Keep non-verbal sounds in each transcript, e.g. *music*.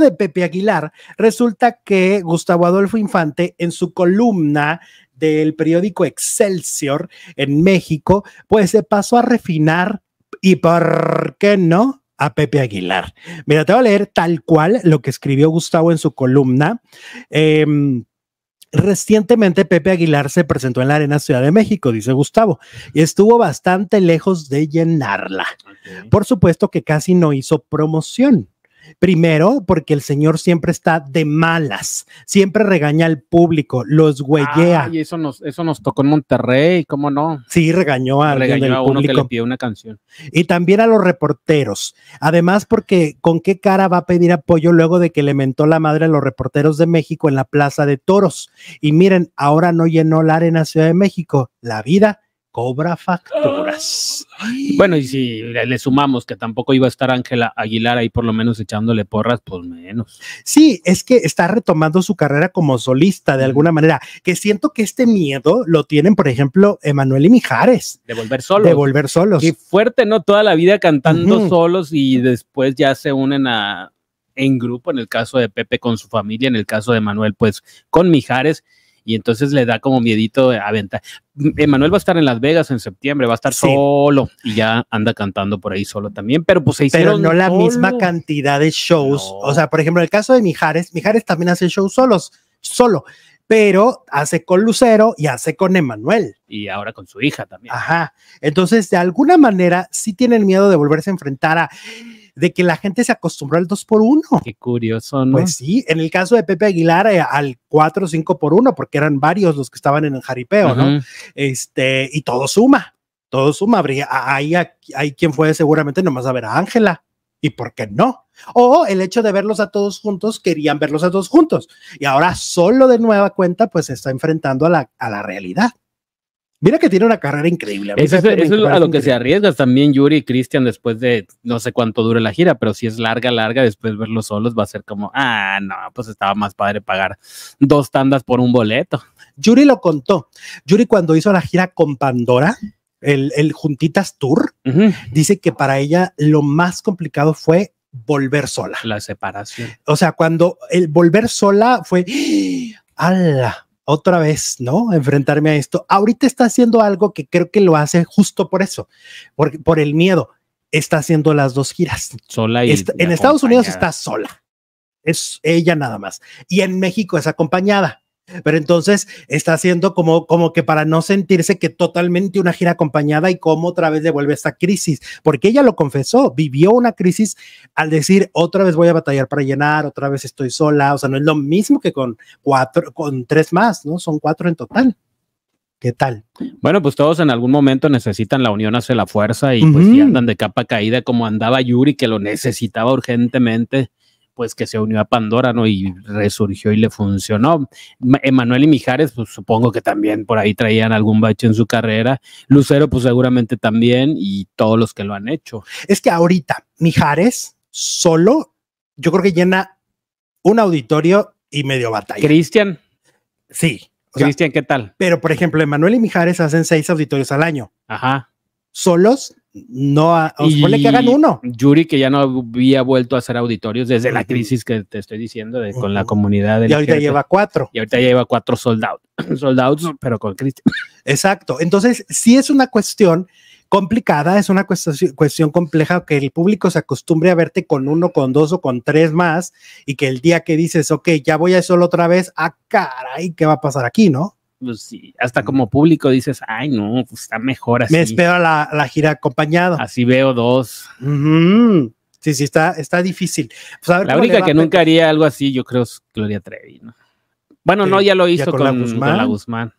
de Pepe Aguilar, resulta que Gustavo Adolfo Infante en su columna del periódico Excelsior en México, pues se pasó a refinar y por qué no a Pepe Aguilar. Mira, te voy a leer tal cual lo que escribió Gustavo en su columna. Em, recientemente Pepe Aguilar se presentó en la Arena Ciudad de México, dice Gustavo, y estuvo bastante lejos de llenarla. Por supuesto que casi no hizo promoción. Primero, porque el señor siempre está de malas, siempre regaña al público, los huellea. y eso nos, eso nos tocó en Monterrey, ¿cómo no? Sí, regañó a, uno que le pidió una canción. Y también a los reporteros. Además, porque con qué cara va a pedir apoyo luego de que le mentó la madre a los reporteros de México en la Plaza de Toros. Y miren, ahora no llenó la arena Ciudad de México. La vida cobra facturas. Ah, bueno, y si le sumamos que tampoco iba a estar Ángela Aguilar ahí por lo menos echándole porras, pues menos. Sí, es que está retomando su carrera como solista de alguna manera, que siento que este miedo lo tienen, por ejemplo, Emanuel y Mijares. De volver solos. De volver solos. Qué fuerte, ¿no? Toda la vida cantando solos y después ya se unen a en grupo, en el caso de Pepe con su familia, en el caso de Manuel, pues con Mijares y entonces le da como miedito a venta. Emanuel va a estar en Las Vegas en septiembre, va a estar solo y ya anda cantando por ahí solo también, pero pues hicieron Pero no la misma cantidad de shows, o sea, por ejemplo, el caso de Mijares, Mijares también hace shows solos, solo, pero hace con Lucero y hace con Emanuel. Y ahora con su hija también. Ajá. Entonces, de alguna manera, sí tienen miedo de volverse a enfrentar a de que la gente se acostumbró al 2 por 1 Qué curioso, ¿no? Pues sí, en el caso de Pepe Aguilar eh, al 4 o 5 por 1 porque eran varios los que estaban en el jaripeo, ¿no? Este, y todo suma, todo suma. Habría, hay, hay quien fue seguramente nomás a ver a Ángela. ¿Y por qué no? O el hecho de verlos a todos juntos, querían verlos a todos juntos. Y ahora solo de nueva cuenta, pues se está enfrentando a la, a la realidad. Mira que tiene una carrera increíble. eso, es, a lo que se arriesga también Yuri y Cristian después de no sé cuánto dure la gira, pero si es larga, larga, después verlos solos va a ser como, ah, no, pues estaba más padre pagar dos tandas por un boleto. Yuri lo contó. Yuri cuando hizo la gira con Pandora, el, el Juntitas Tour, dice que para ella lo más complicado fue volver sola. La separación. O sea, cuando el volver sola fue, ala, ¡Ah, otra vez, ¿no? Enfrentarme a esto. Ahorita está haciendo algo que creo que lo hace justo por eso, por, por el miedo. Está haciendo las dos giras. Sola y. en Estados Unidos está sola. Es ella nada más. Y en México es acompañada. Pero entonces está haciendo como, como que para no sentirse que totalmente una gira acompañada y cómo otra vez devuelve esta crisis, porque ella lo confesó, vivió una crisis al decir otra vez voy a batallar para llenar, otra vez estoy sola, o sea, no es lo mismo que con cuatro, con tres más, ¿no? Son cuatro en total. ¿Qué tal? Bueno, pues todos en algún momento necesitan la unión hace la fuerza y pues andan de capa caída como andaba Yuri que lo necesitaba urgentemente pues que se unió a Pandora, ¿no? Y resurgió y le funcionó. Emanuel y Mijares, pues supongo que también por ahí traían algún bache en su carrera. Lucero, pues seguramente también, y todos los que lo han hecho. Es que ahorita Mijares solo, yo creo que llena un auditorio y medio batalla. Cristian. Sí. Cristian, ¿qué tal? Pero, por ejemplo, Emanuel y Mijares hacen seis auditorios al año. Ajá. Solos no, que hagan uno. Yuri, que ya no había vuelto a hacer auditorios desde la crisis que te estoy diciendo de, con la comunidad. y ahorita lleva cuatro. Y ahorita lleva cuatro soldados, *clears throat* soldados, pero con Cristian. Exacto. Entonces, sí es una cuestión complicada, es una cuestión, cuestión compleja que el público se acostumbre a verte con uno, con dos o con tres más y que el día que dices, ok, ya voy a solo otra vez, ah, caray, ¿qué va a pasar aquí, no? Pues, hasta mm. como público dices, ay, no, pues está mejor así. Me espero la, la gira acompañado. Así veo dos. Sí, sí, está, está difícil. Pues, la única que nunca haría algo así, yo creo, es Gloria Trevi, Bueno, no, ya lo hizo con, la Guzmán.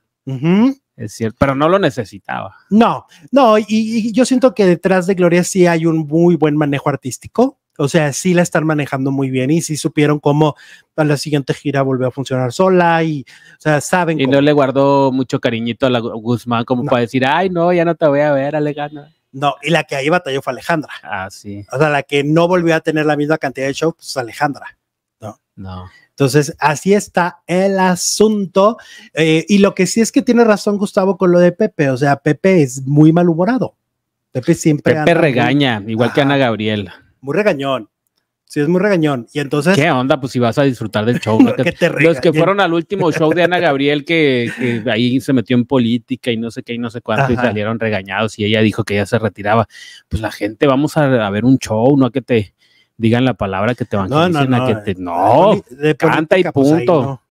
Es cierto, pero no lo necesitaba. No, no, y, yo siento que detrás de Gloria sí hay un muy buen manejo artístico. O sea, sí la están manejando muy bien y sí supieron cómo a la siguiente gira volvió a funcionar sola y, o sea, saben. Y no le guardó mucho cariñito a la Guzmán como para decir, ay, no, ya no te voy a ver, Alejandra. No, y la que ahí batalló fue Alejandra. Ah, sí. O sea, la que no volvió a tener la misma cantidad de show, pues Alejandra. No. No. Entonces, así está el asunto. Eh, y lo que sí es que tiene razón Gustavo con lo de Pepe. O sea, Pepe es muy malhumorado. Pepe siempre. Pepe regaña, igual que Ana Gabriela muy regañón. Sí, es muy regañón. Y entonces. ¿Qué onda? Pues si vas a disfrutar del show. *laughs* los que fueron al último show de Ana Gabriel, que, ahí se metió en política y no sé qué y no sé cuánto, y salieron regañados y ella dijo que ya se retiraba. Pues la gente, vamos a, ver un show, no a que te digan la palabra que te van no, a que te. No, canta y pues punto.